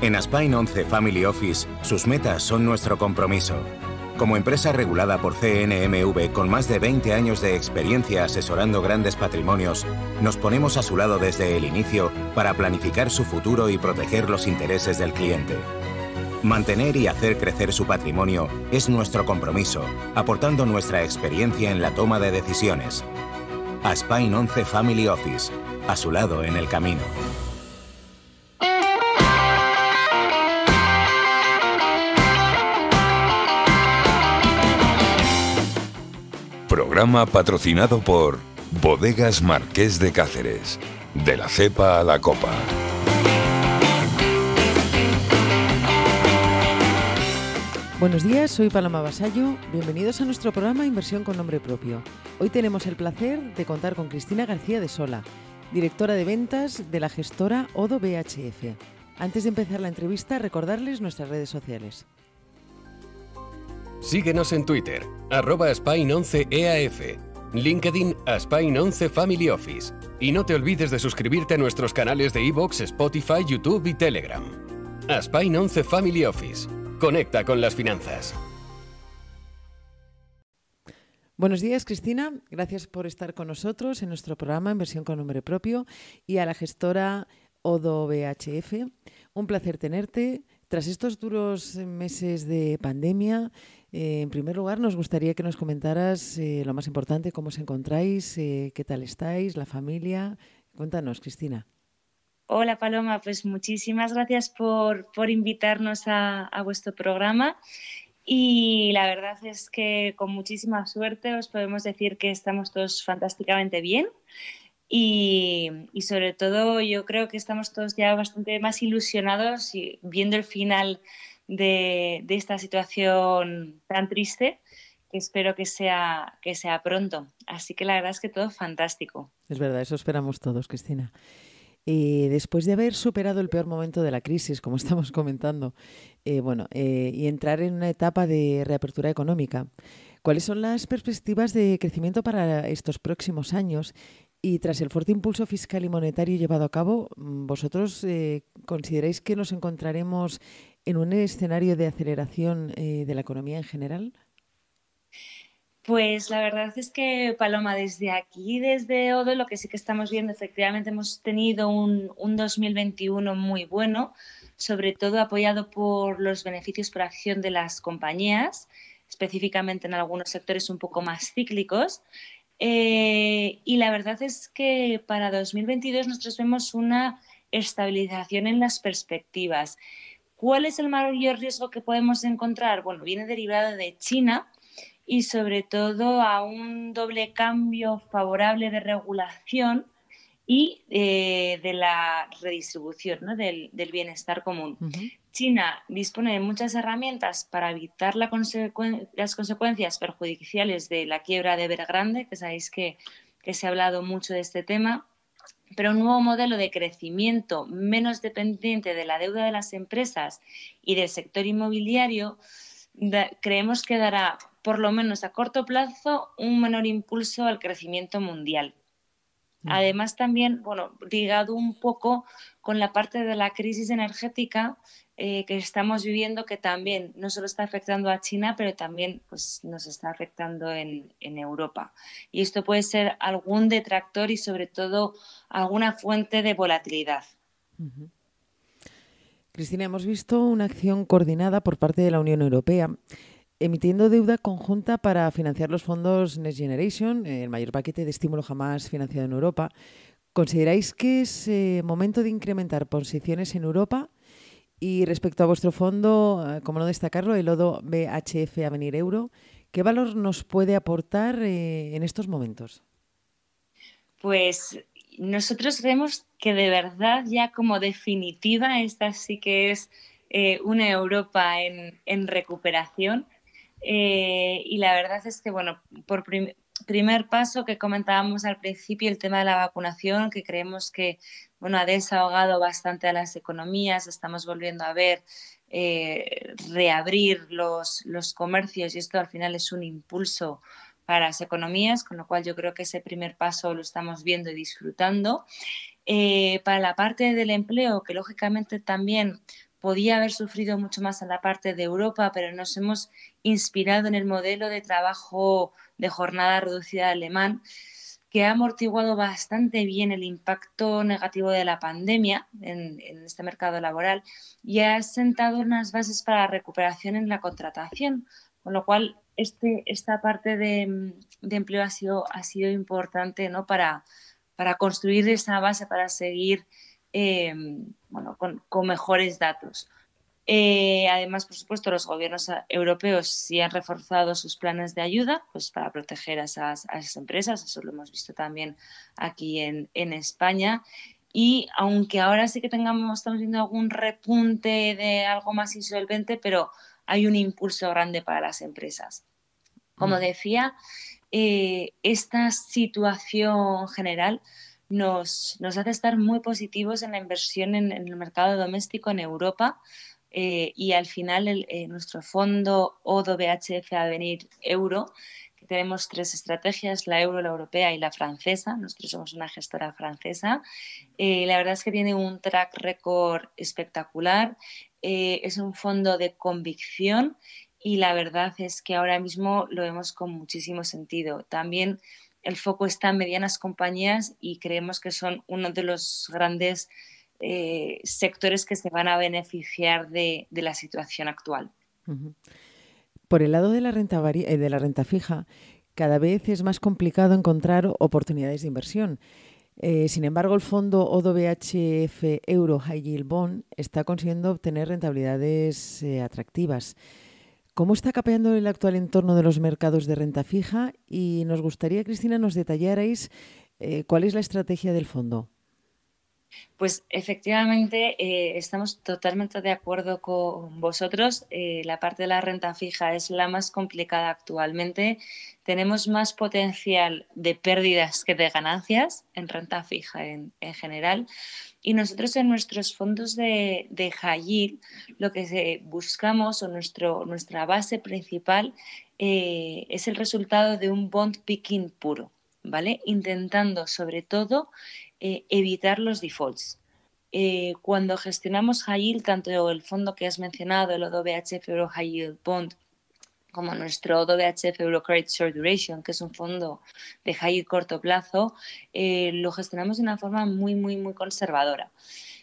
En Aspine 11 Family Office, sus metas son nuestro compromiso. Como empresa regulada por CNMV con más de 20 años de experiencia asesorando grandes patrimonios, nos ponemos a su lado desde el inicio para planificar su futuro y proteger los intereses del cliente. Mantener y hacer crecer su patrimonio es nuestro compromiso, aportando nuestra experiencia en la toma de decisiones. Aspine 11 Family Office, a su lado en el camino. Programa patrocinado por Bodegas Marqués de Cáceres. De la cepa a la copa. Buenos días, soy Paloma Basayo. Bienvenidos a nuestro programa Inversión con Nombre Propio. Hoy tenemos el placer de contar con Cristina García de Sola, directora de ventas de la gestora Odo BHF. Antes de empezar la entrevista, recordarles nuestras redes sociales. Síguenos en Twitter, arroba Spain11EAF, e LinkedIn a 11 Family Office. Y no te olvides de suscribirte a nuestros canales de iVoox, Spotify, YouTube y Telegram. A 11 Family Office. Conecta con las finanzas. Buenos días, Cristina. Gracias por estar con nosotros en nuestro programa Inversión con Nombre Propio y a la gestora Odo BHF. Un placer tenerte. Tras estos duros meses de pandemia, eh, en primer lugar, nos gustaría que nos comentaras eh, lo más importante, cómo os encontráis, eh, qué tal estáis, la familia. Cuéntanos, Cristina. Hola Paloma, pues muchísimas gracias por, por invitarnos a, vuestro programa y la verdad es que con muchísima suerte os podemos decir que estamos todos fantásticamente bien y, y sobre todo yo creo que estamos todos ya bastante más ilusionados y viendo el final de, esta situación tan triste que espero que sea, que sea pronto. Así que la verdad es que todo fantástico. Es verdad, eso esperamos todos, Cristina. Y eh, después de haber superado el peor momento de la crisis, como estamos comentando, eh, bueno, eh, y entrar en una etapa de reapertura económica, ¿cuáles son las perspectivas de crecimiento para estos próximos años? Y tras el fuerte impulso fiscal y monetario llevado a cabo, ¿vosotros consideráis que nos encontraremos en un escenario de aceleración eh, de la economía en general? Pues la verdad es que, Paloma, desde aquí, desde Odo, lo que sí que estamos viendo, efectivamente hemos tenido un, 2021 muy bueno, sobre todo apoyado por los beneficios por acción de las compañías, específicamente en algunos sectores un poco más cíclicos. Eh, y la verdad es que para 2022 nosotros vemos una estabilización en las perspectivas. ¿Cuál es el mayor riesgo que podemos encontrar? Bueno, viene derivado de China y sobre todo a un doble cambio favorable de regulación y eh, de la redistribución del, bienestar común. China dispone de muchas herramientas para evitar las consecuencias perjudiciales de la quiebra de Evergrande, que sabéis que, que se ha hablado mucho de este tema pero un nuevo modelo de crecimiento menos dependiente de la deuda de las empresas y del sector inmobiliario, creemos que dará, por lo menos a corto plazo, un menor impulso al crecimiento mundial. Mm. Además, también, bueno, ligado un poco con la parte de la crisis energética eh, que estamos viviendo, que también no solo está afectando a China, pero también pues, nos está afectando en, Europa. Y esto puede ser algún detractor y, sobre todo, alguna fuente de volatilidad. Cristina, hemos visto una acción coordinada por parte de la Unión Europea emitiendo deuda conjunta para financiar los fondos Next Generation, el mayor paquete de estímulo jamás financiado en Europa. ¿Consideráis que es eh, momento de incrementar posiciones en Europa? Y respecto a vuestro fondo, eh, como no destacarlo, el Odo BHF Avenir Euro, ¿qué valor nos puede aportar eh, en estos momentos? Pues nosotros vemos que de verdad ya como definitiva esta sí que es una Europa en recuperación eh, y la verdad es que, bueno, por primer paso que comentábamos al principio, el tema de la vacunación, que creemos que, bueno, ha desahogado bastante a las economías, estamos volviendo a ver eh, reabrir los, los comercios y esto al final es un impulso para las economías, con lo cual yo creo que ese primer paso lo estamos viendo y disfrutando. Eh, para la parte del empleo, que lógicamente también podía haber sufrido mucho más en la parte de Europa, pero nos hemos inspirado en el modelo de trabajo de jornada reducida alemán, que ha amortiguado bastante bien el impacto negativo de la pandemia en, en este mercado laboral y ha sentado unas bases para la recuperación en la contratación, con lo cual este, esta parte de, de, empleo ha sido, ha sido importante ¿no? para, para construir esa base, para seguir Em, bueno, con, mejores datos. Eh, además, por supuesto, los gobiernos europeos sí han reforzado sus planes de ayuda pues, para proteger a esas, a esas empresas, eso lo hemos visto también aquí en, en España. Y aunque ahora sí que tengamos, estamos viendo algún repunte de algo más insolvente, pero hay un impulso grande para las empresas. Como mm. decía, eh, esta situación general nos, hace estar muy positivos en la inversión en, el mercado doméstico en Europa eh, y al final eh, nuestro fondo OWHF Avenir Euro, que tenemos tres estrategias, la euro, la europea y la francesa, nosotros somos una gestora francesa, eh, la verdad es que tiene un track record espectacular, es un fondo de convicción y la verdad es que ahora mismo lo vemos con muchísimo sentido. También el foco está en medianas compañías y creemos que son uno de los grandes eh, sectores que se van a beneficiar de, la situación actual. Por el lado de la, renta eh, de la renta fija, cada vez es más complicado encontrar oportunidades de inversión. Eh, sin embargo, el fondo OWHF Euro High Yield Bond está consiguiendo obtener rentabilidades atractivas. ¿Cómo está capeando el actual entorno de los mercados de renta fija? Y nos gustaría, Cristina, nos detallarais eh, cuál es la estrategia del fondo. Pues efectivamente eh, estamos totalmente de acuerdo con vosotros. Eh, la parte de la renta fija es la más complicada actualmente. Tenemos más potencial de pérdidas que de ganancias en renta fija en, general. Y nosotros en nuestros fondos de, de lo que buscamos o nuestra base principal eh, es el resultado de un bond picking puro. Intentando sobre todo eh, evitar los defaults. Eh, cuando gestionamos high yield, tanto el fondo que has mencionado, el OWHF Euro High Yield Bond, como nuestro Euro Credit Short Duration, que es un fondo de high yield corto plazo, eh, lo gestionamos de una forma muy, muy, muy conservadora.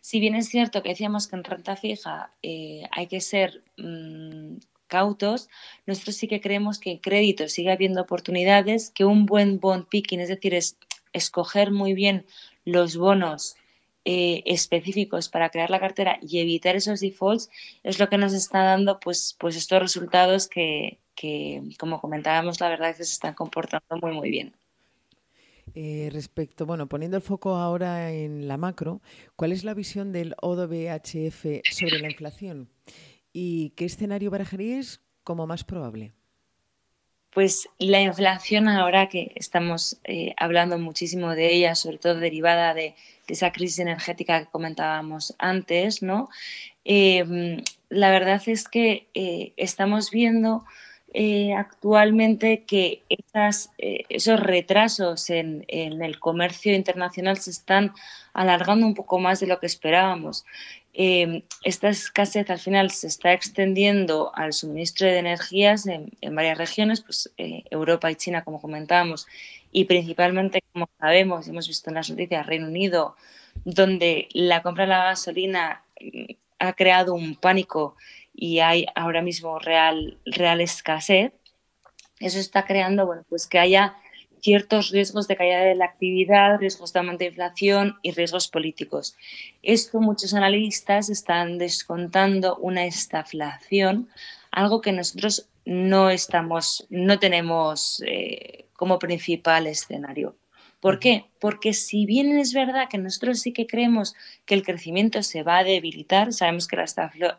Si bien es cierto que decíamos que en renta fija hay que ser mm, cautos, nosotros sí que creemos que en crédito sigue habiendo oportunidades, que un buen bond picking, es decir, es escoger muy bien los bonos eh, específicos para crear la cartera y evitar esos defaults, es lo que nos está dando pues, pues estos resultados que, como comentábamos, la verdad es que se están comportando muy, muy bien. Eh, respecto, bueno, poniendo el foco ahora en la macro, ¿cuál es la visión del ODBHF sobre la inflación? ¿Y qué escenario para barajaríais como más probable? Pues la inflación ahora que estamos eh, hablando muchísimo de ella, sobre todo derivada de, esa crisis energética que comentábamos antes, ¿no? Em, la verdad es que eh, estamos viendo eh, actualmente que esos retrasos en, el comercio internacional se están alargando un poco más de lo que esperábamos. Em, esta escasez al final se está extendiendo al suministro de energías en, varias regiones, pues eh, Europa y China, como comentábamos, y principalmente, como sabemos, hemos visto en las noticias, Reino Unido, donde la compra de la gasolina mm, ha creado un pánico y hay ahora mismo real, real escasez. Eso está creando bueno, pues que haya ciertos riesgos de caída de la actividad, riesgos de aumento de inflación y riesgos políticos. Esto muchos analistas están descontando una estaflación, algo que nosotros no estamos, no tenemos eh, como principal escenario. ¿Por qué? Porque si bien es verdad que nosotros sí que creemos que el crecimiento se va a debilitar, sabemos que la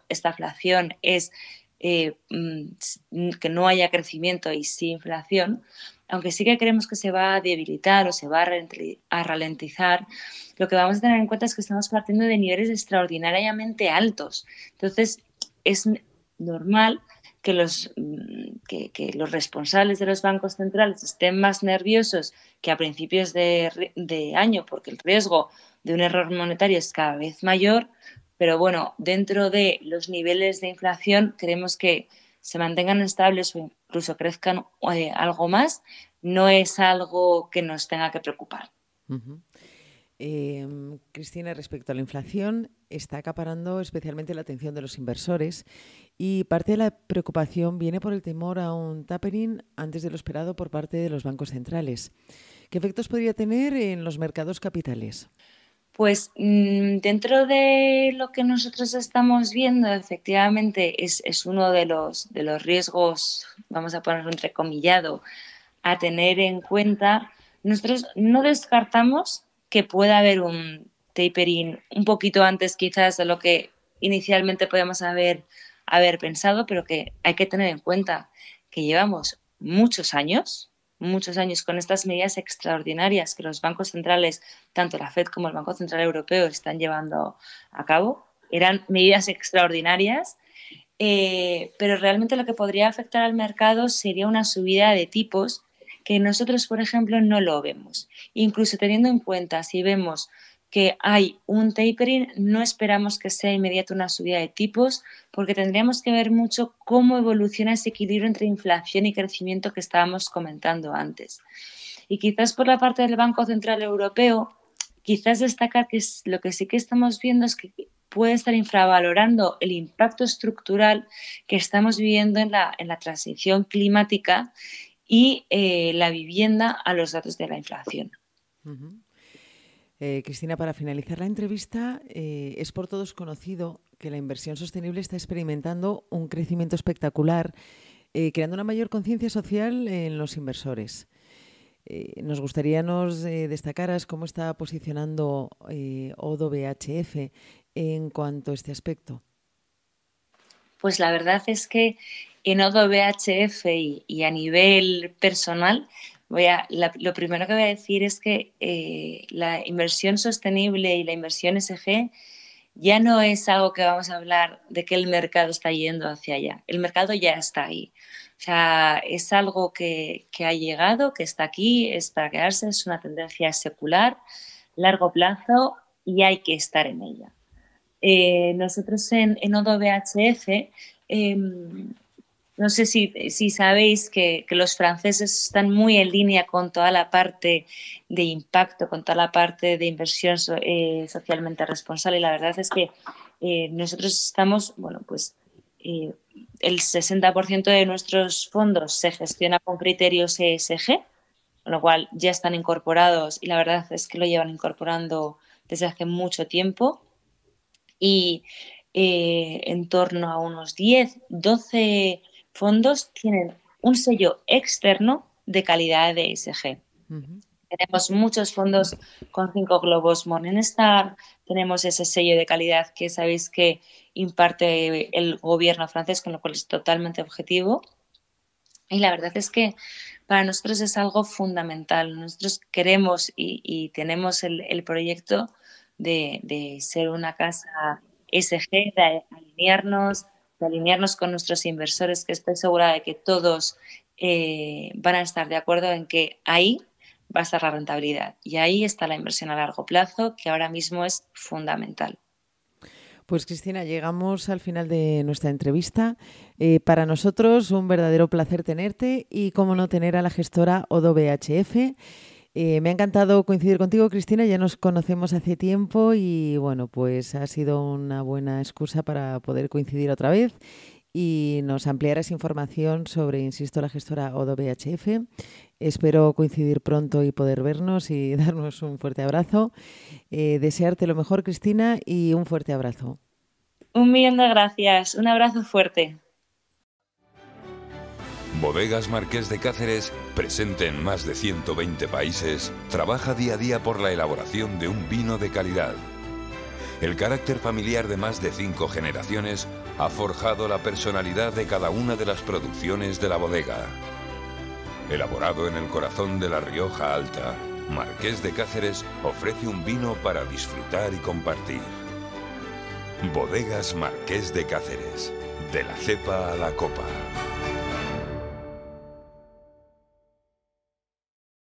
estaflación es eh, mm, que no haya crecimiento y sí inflación, aunque sí que creemos que se va a debilitar o se va a ralentizar, lo que vamos a tener en cuenta es que estamos partiendo de niveles extraordinariamente altos. Entonces, es normal que los, mm, los responsables de los bancos centrales estén más nerviosos que a principios de, de año, porque el riesgo de un error monetario es cada vez mayor, pero bueno, dentro de los niveles de inflación creemos que se mantengan estables o incluso crezcan eh, algo más, no es algo que nos tenga que preocupar. Em, Cristina, respecto a la inflación, está acaparando especialmente la atención de los inversores y parte de la preocupación viene por el temor a un tapering antes de lo esperado por parte de los bancos centrales. ¿Qué efectos podría tener en los mercados capitales? Pues mm, dentro de lo que nosotros estamos viendo, efectivamente, es, uno de los, riesgos, vamos a ponerlo entrecomillado, a tener en cuenta. Nosotros no descartamos que pueda haber un tapering un poquito antes quizás de lo que inicialmente podíamos haber pensado, pero que hay que tener en cuenta que llevamos muchos años muchos años con estas medidas extraordinarias que los bancos centrales, tanto la Fed como el Banco Central Europeo, están llevando a cabo. Eran medidas extraordinarias, eh, pero realmente lo que podría afectar al mercado sería una subida de tipos que nosotros, por ejemplo, no lo vemos. Incluso teniendo en cuenta si vemos que hay un tapering, no esperamos que sea inmediato una subida de tipos, porque tendríamos que ver mucho cómo evoluciona ese equilibrio entre inflación y crecimiento que estábamos comentando antes. Y quizás por la parte del Banco Central Europeo, quizás destacar que lo que sí que estamos viendo es que puede estar infravalorando el impacto estructural que estamos viviendo en la, en la transición climática y eh, la vivienda a los datos de la inflación. Eh, Cristina, para finalizar la entrevista, eh, es por todos conocido que la inversión sostenible está experimentando un crecimiento espectacular, eh, creando una mayor conciencia social en los inversores. nos gustaría nos destacaras cómo está posicionando Odo en cuanto a este aspecto. Pues la verdad es que en Odo y a nivel personal Voy lo primero que voy a decir es que eh, la inversión sostenible y la inversión SG ya no es algo que vamos a hablar de que el mercado está yendo hacia allá. El mercado ya está ahí. O sea, es algo que, ha llegado, que está aquí, es para quedarse, es una tendencia secular, largo plazo y hay que estar en ella. Eh, nosotros en, en no sé si, sabéis que, los franceses están muy en línea con toda la parte de impacto, con toda la parte de inversión eh, socialmente responsable. Y la verdad es que eh, nosotros estamos, bueno, pues eh, el 60% de nuestros fondos se gestiona con criterios ESG, con lo cual ya están incorporados y la verdad es que lo llevan incorporando desde hace mucho tiempo. Y en torno a unos 10, 12 fondos tienen un sello externo de calidad de ESG. Tenemos muchos fondos con cinco globos Morningstar, tenemos ese sello de calidad que sabéis que imparte el gobierno francés, con lo cual es totalmente objetivo. Y la verdad es que para nosotros es algo fundamental. Nosotros queremos y, tenemos el, proyecto de, de, ser una casa SG, de alinearnos, alinearnos con nuestros inversores, que estoy segura de que todos eh, van a estar de acuerdo en que ahí va a estar la rentabilidad y ahí está la inversión a largo plazo, que ahora mismo es fundamental. Pues Cristina, llegamos al final de nuestra entrevista. Eh, para nosotros un verdadero placer tenerte y cómo no tener a la gestora Odo BHF eh, me ha encantado coincidir contigo, Cristina. Ya nos conocemos hace tiempo y bueno, pues ha sido una buena excusa para poder coincidir otra vez y nos ampliar esa información sobre, insisto, la gestora Odo Espero coincidir pronto y poder vernos y darnos un fuerte abrazo. Eh, desearte lo mejor, Cristina, y un fuerte abrazo. Un millón de gracias. Un abrazo fuerte. Bodegas Marqués de Cáceres, presente en más de 120 países, trabaja día a día por la elaboración de un vino de calidad. El carácter familiar de más de cinco generaciones ha forjado la personalidad de cada una de las producciones de la bodega. Elaborado en el corazón de la Rioja Alta, Marqués de Cáceres ofrece un vino para disfrutar y compartir. Bodegas Marqués de Cáceres, de la cepa a la copa.